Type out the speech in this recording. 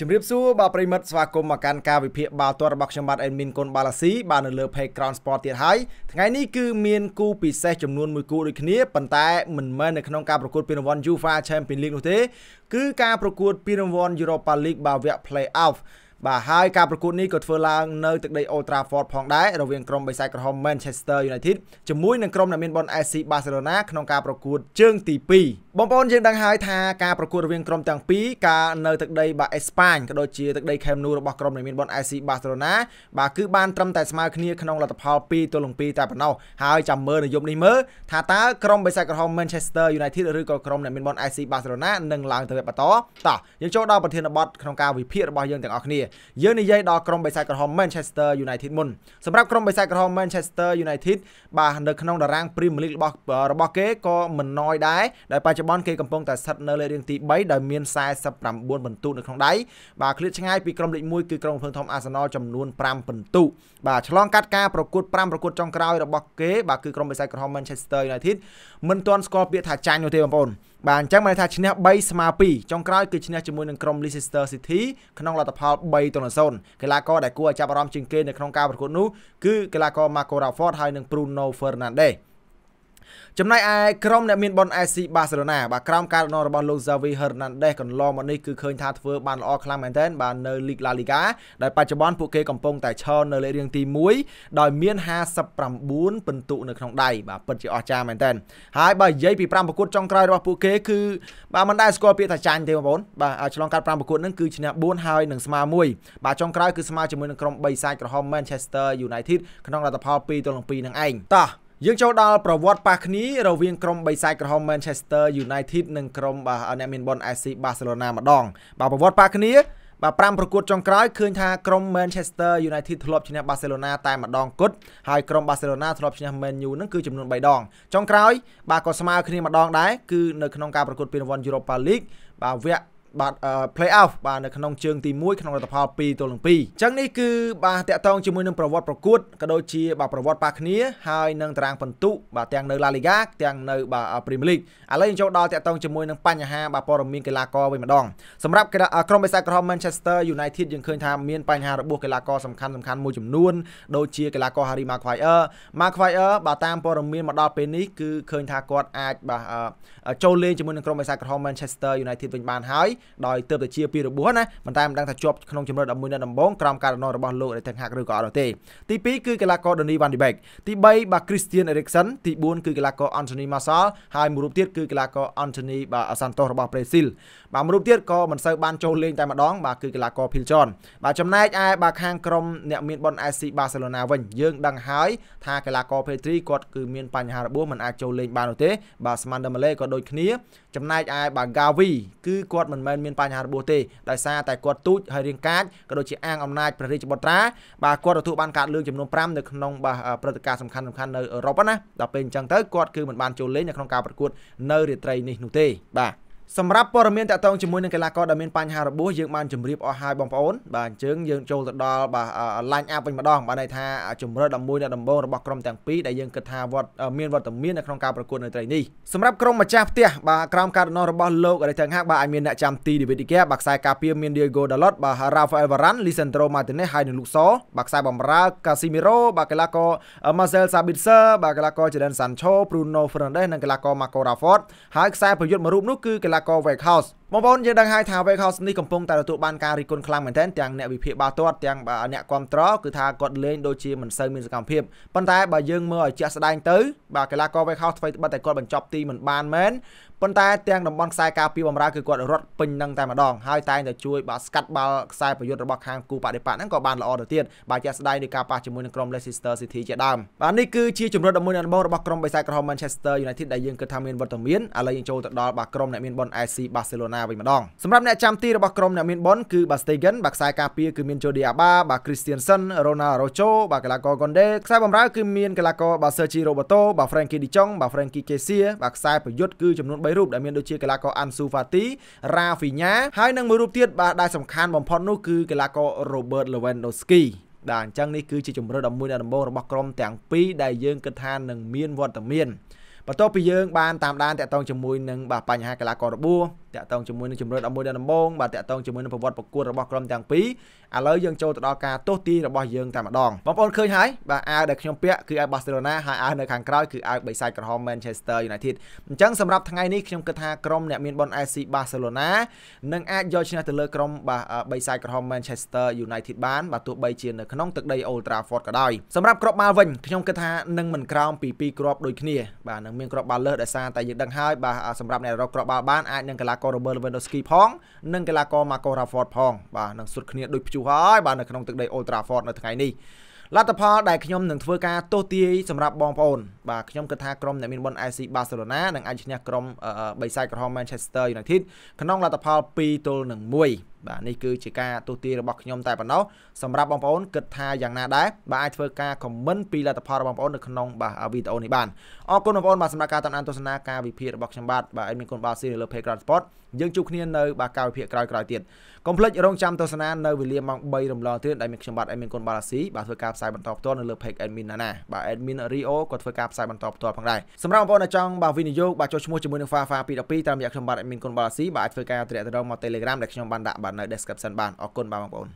ជំរាបសួរបាទប្រិមិត្តស្វាគមន៍មកកាន់ការវិភាគបាល់ទាត់របស់ខ្ញុំបាទអេមីនកូនបាឡាស៊ីបាទនៅលើ Page Ground Sport ទៀតហើយថ្ងៃនេះគឺមានគូពិសេសចំនួន1គូដូចគ្នាប៉ុន្តែមិនមែននៅក្នុងការប្រកួតពានរង្វាន់ UEFA Champions League នោះទេគឺការប្រកួតពានរង្វាន់ Europa League បាទវគ្គ Playoff បាទហើយការប្រកួតនេះក៏ធ្វើឡើង នៅទឹកដី Old Trafford ផងដែររវាងក្រុមបិសាចក្រហម Manchester United ជាមួយនឹងក្រុមដែលមានបន SC Barcelona ក្នុងការប្រកួតជើងទី2បងប្អូនយើងដឹងហើយថាការប្រកួតរវាងក្រុមទាំងពីរការនៅទឹកដីបាអេស្ប៉ាញក៏ដូចជាទឹកដីខេមនូរបស់ក្រុមនៃមានប៉ុន AC Barcelona បាទគឺបានត្រឹមតែស្មើគ្នាក្នុងលទ្ធផល2ទល់នឹង2តែប៉ុណ្ណោះហើយចាំមើលនៅយប់នេះមើលថាតើក្រុមបេសាចក្រហម Manchester United ឬក៏ក្រុមនៃមានប៉ុន AC Barcelona នឹងឡើងទៅវគ្គបន្តតោះយើងចូលដល់ប្រធានបទក្នុងការវិភាគរបស់យើងទាំងអស់គ្នាយើងនិយាយដល់ក្រុមបេសាចក្រហម Manchester United មុនសម្រាប់ក្រុមបេសាចក្រហម Manchester United បាទនៅក្នុងតារាង Premier League របស់របស់គេក៏មិនណយដែរដែលបច្ចុប្បន្នច្ចុប្បន្នគេកំពុងតែស្ថិតនៅលេខរៀងទី3ដោយមាន49ពិន្ទុនៅក្នុងដៃបាទឃ្លាតឆ្ងាយពីក្រុមលេខ1គឺក្រុមភ្លើងធំអាសនលចំនួន5ពិន្ទុបាទឆ្លងកាត់ការប្រកួត5ប្រកួតចុងក្រោយរបស់គេបាទគឺក្រុមបិសាចក្រហម Manchester United មិនទាន់ស្គាល់ពាក្យថាចាញ់នោះទេបងប្អូនបាទអញ្ចឹងបានថាឈ្នះ3ស្មើ2ចុងក្រោយគឺឈ្នះជាមួយនឹងក្រុម Leicester City ក្នុងលទ្ធផល3ទៅ0កីឡាករដែលគួរឲ្យចាប់អារម្មណ៍ជាងគេនៅក្នុងការប្រកួតនោះគឺកីឡាករ Marco Rashford ហើយនិង Bruno Fernandes ចំណែកឯក្រុមអ្នកមានប៉ុន AC Barcelona បាទក្រោមការដឹកនាំរបស់លោក Xavi Hernandez កន្លងមកនេះគឺឃើញថាធ្វើបានល្អខ្លាំងមែនទែនបាទនៅ League La Liga ដែលបច្ចុប្បន្នពួកគេកំពុងតែឈរនៅលេខរៀងទី1ដោយមាន59ពិន្ទុនៅក្នុងដៃបាទពិតជាអស្ចារ្យមែនទែនហើយបើនិយាយពី5ប្រកួតចុងក្រោយរបស់ពួកគេគឺបាទមិនដែលស្គាល់ពាក្យថាចាញ់ទេបងប្អូនបាទឆ្លងកាត់5ប្រកួតហ្នឹងគឺឈ្នះ4ហើយនឹងស្មើ1បាទចុងក្រោយគឺស្មើជាមួយនឹងក្រុម3សាច់ក្រហម Manchester United ក្នុងលទ្ធផល2ទល់នឹង2នឹងឯងតោះយើងចូលដល់ប្រវត្តិប៉ះគ្នា រវាងក្រុមបិសាចក្រហម Manchester United និងក្រុមបាទអ្នកមានបុន AC Barcelona ម្ដងបាទប្រវត្តិប៉ះគ្នាបាទ5ប្រកួតចុងក្រោយឃើញថាក្រុម Manchester United ធ្លាប់ឈ្នះ Barcelona តែម្ដងគត់ហើយក្រុម Barcelona ធ្លាប់ឈ្នះ Man U នឹងគឺចំនួន3ដងចុងក្រោយបាទក៏ស្មើគ្នាម្ដងដែរគឺនៅក្នុងការប្រកួតពានរង្វាន់ Europa League បាទវគ្គបាទ play off បាទនៅក្នុងជើងទី1ក្នុងលទ្ធផល2ទល់នឹង2អញ្ចឹងនេះគឺបាទតាក់ទងជាមួយនឹងប្រវត្តិប្រកួតក៏ដូចជាបាទប្រវត្តិប៉ះគ្នាហើយនឹងតារាងពិន្ទុបាទទាំងនៅ La Liga ទាំងនៅបាទ Premier League ឥឡូវយើងចូលដល់តាក់ទងជាមួយនឹងបញ្ហាបាទព័ត៌មានកីឡាករវិញម្ដងសម្រាប់ក្រុមបេសាក្រហម Manchester United យើងឃើញថាមានបញ្ហារបួសកីឡាករសំខាន់សំខាន់មួយចំនួនដូចជាកីឡាករ Harry Maguire Maguire បាទតាមព័ត៌មានមកដល់ពេលនេះគឺឃើញថាគាត់អាចបាទចូលលេងជាមួយនឹងក្រុមបេសាក្រហម Manchester United វិញបានហើយដោយទៅតែជាពីរបួសណាប៉ុន្តែមិនដឹងថាជាប់ក្នុងជំរឿន11នាក់ដំបូងក្រោមការដំណងរបស់លោករេថឹងហាក់ឬក៏អត់ទេទី2គឺកីឡាករ Donny van de Beek ទី3បាទ Christian Eriksen ទី4គឺកីឡាករ Anthony Martial ហើយមួយរូបទៀតគឺកីឡាករ Anthony បាទ Santos របស់ Brazil បាទមួយរូបទៀតក៏មិនសូវបានចូលលេងតែម្ដងបាទគឺកីឡាករ Phil John បាទចំណែកឯបាទខាងក្រុមអ្នកមានប៉ុន SC Barcelona វិញយើងដឹងហើយថាកីឡាករ Pedri គាត់គឺមានបញ្ហារបួសមិនអាចចូលលេងបាននោះទេបាទ Smander Male ក៏ដូចគ្នាចំណែកឯបាទ Gavi គឺគាត់មិនមែនមិនមានបញ្ហារបួសទេដោយសារតែគាត់ទូចហើយរៀងកាចក៏ដូចជាអាងអំណាចព្រះរាជបុត្រាបាទគាត់ទទួលបានការលើកចំនួន5នៅក្នុងបាទព្រឹត្តិការណ៍សំខាន់សំខាន់នៅអឺរ៉ុបណាដល់ពេលអញ្ចឹងទៅគាត់គឺមិនបានចូលលេងនៅក្នុងការប្រកួតនៅរាត្រីនេះនោះទេបាទសម្រាប់ព័ត៌មានតកតងជាមួយនឹងកីឡាករដែលមានបញ្ហារបួសយើងបានជម្រាបអស់ហើយបងប្អូនបាទអញ្ចឹងយើងចូលទៅដល់បាទ line up វិញម្ដងបានន័យថាជំរឿ11នៅដំបូងរបស់ក្រុមទាំងពីរដែលយើងគិតថាវត្តមានវត្តមាននៅក្នុងការប្រកួតនៅត្រីនេះសម្រាប់ក្រុមម្ចាស់ផ្ទះបាទក្រោមការដឹកនាំរបស់លោកអរិទ្ធិហាបាទអាចមានអ្នកចាំទី David De Gea បាទខ្សែការពារមាន Diego Dalot បាទ Rafael Varane Lisandro Martinez ហើយនិង Luke Shaw បាទខ្សែបម្រើ Casemiro បាទកីឡាករ Marcel Sabitzer បាទកីឡាករ Jadon Sancho Bruno Fernandes និងកីឡាករ Marco Rashford ហើយខ្សែប្រយុទ្ធមួយរូបនោះគឺកី Laco House បងប្អូនយើងដឹងហើយថា Wakehouse នេះកំពុងតែទទួលបានការរីកគុណខ្លាំងមែនទែនទាំងអ្នកវិភាគបាល់ទាត់ទាំងអ្នកគ្រប់ត្រគឺថាគាត់លេងដូចជាមិនសូវមានសកម្មភាពប៉ុន្តែបើយើងមើលឲ្យជាក់ស្ដែងទៅបាទកីឡាករ Wakehouse ធ្វើបិទតែគាត់បញ្ចប់ទីមិនបានមែនប៉ុន្តែទាំងតំបន់ខ្សែការពីបំរើគឺគាត់រត់ពេញនឹងតែម្ដងហើយតែងតែជួយបាទស្កាត់បាល់ខ្សែប្រយុទ្ធរបស់ខាងគូបដិបត្តិហ្នឹងក៏បានល្អទៅទៀតបាទជាក់ស្ដែងនៃការប៉ះជាមួយនឹងក្រុម Leicester City ជាដើមបាទនេះគឺជាជំរឿន11របស់របស់ក្រុមបិសាចក្រហម Manchester United ដែលយើងគិតថាមានវត្តមានឥឡូវយើងចូលទៅដល់បាទក្រុមអ្នកមានបន AC Barcelona ណាវិញម្ដងសម្រាប់អ្នកចាំទីរបស់ក្រុមអ្នកមានបនគឺបាទ Stegen បាទខ្សែការពារគឺមាន Jordi Alba បាទ Christiansen Ronald Rojo បាទកីឡាករ Conde ខ្សែបម្រើគឺមានកីឡាករបាទ Sergio Roberto បាទ Frankie De Jong បាទ Frankie Kessié បាទខ្សែប្រយុទ្ធគឺចំនួន3រូបដែលមានដូចជាកីឡាករ Ansu Fati Rafinha ហើយនិងមួយរូបទៀតបាទដែលសំខាន់បំផុតនោះគឺកីឡាករ Robert Lewandowski បាទអញ្ចឹងនេះគឺជាជំរឿន11ដំបូងរបស់ក្រុមទាំងពីរដែលយើងគិតថានឹងមានវត្តមានបន្ទាប់ពីយើងបានតាមដានតាក់ទងជាមួយនឹងបាទបញ្ហាកីឡាកររបួសតាក់ទងជាមួយនឹងជំរឿន11ដល់ដំបងបាទតាក់ទងជាមួយនឹងប្រវត្តិប្រកួតរបស់ក្រុមទាំងពីរឥឡូវយើងចូលទៅដល់ការទស្សទីរបស់យើងតែម្ដងបងប្អូនឃើញហើយបាទអាវដែលខ្ញុំពាក់គឺអាវ Barcelona ហើយអាវនៅខាងក្រោយគឺអាវបិសាចក្រហម Manchester United អញ្ចឹងសម្រាប់ថ្ងៃនេះខ្ញុំគិតថាក្រុមអ្នកមានប៉ុន SC Barcelona នឹងអាចយកឈ្នះទៅលើក្រុមបាទបិសាចក្រហម Manchester United បានបាទទោះបីជានៅក្នុងទឹកដី Old Trafford ក៏ដោយសម្រាប់ក្របបាល់វិញខ្ញុំគិតថានឹងមិនក្រោមពី2គ្រាប់ដូចគ្នាបាទនឹងមានគ្រាប់បាល់លើសដោយសារតែយើងដឹងហើយបាទសម្រាប់អ្នករកគ្រាប់បាល់បានអាចនឹងកីឡាករ Robert Lewandowski ផងនិងកីឡាករ Marco Rashford ផងបាទនឹងសុទ្ធគ្នាដូចព្យុះហើយបាទនៅក្នុងទឹកដី Old Trafford នៅថ្ងៃនេះលទ្ធផលដែលខ្ញុំនឹងធ្វើការទស្សទាយសម្រាប់បងប្អូនបាទខ្ញុំគិតថាក្រុមអ្នកមានបុន AC Barcelona នឹងអាចឈ្នះក្រុមបិសាចក្រហម Manchester United ក្នុងលទ្ធផល2ទល់នឹង1បាទនេះគឺជាការទូទារបស់ខ្ញុំតែប៉ុណ្ណោះសម្រាប់បងប្អូនគិតថាយ៉ាងណាដែរបាទអាចធ្វើការ comment ពីលទ្ធផលរបស់បងប្អូននៅក្នុងបាទវីដេអូនេះបានអរគុណបងប្អូនបាទសម្រាប់ការតាមដានទស្សនាការវិភាគរបស់ខ្ញុំបាទបាទអេមមានគុណបាទស៊ីនៅលើ Page Ground Sport យើងជួបគ្នានៅបាទការវិភាគក្រោយៗទៀតកុំភ្លេចរងចាំទស្សនានៅវេលាម៉ោង3រំលងទៀតដែលមានខ្ញុំបាទអេមមានគុណបាទស៊ីបាទធ្វើការផ្សាយបន្តផ្ទាល់នៅលើ Page Admin Nana បាទ Admin Rio ក៏ធ្វើការផ្សាយបន្តផ្ទាល់ផងដែរសម្រាប់បងប្អូនដែលចង់បាទវិនិយោគបាទចុះឈ្មោះជាមួយនឹង Fafa 212តាមរយៈខ្ញុំបាទអេមមានគុណបាទស៊ីបាទអាចធ្វើការត្រាក់ទងមក Telegram ដែលខ្ញុំបានដាក់បាទនៅ description បានអរគុណបាទបងប្អូន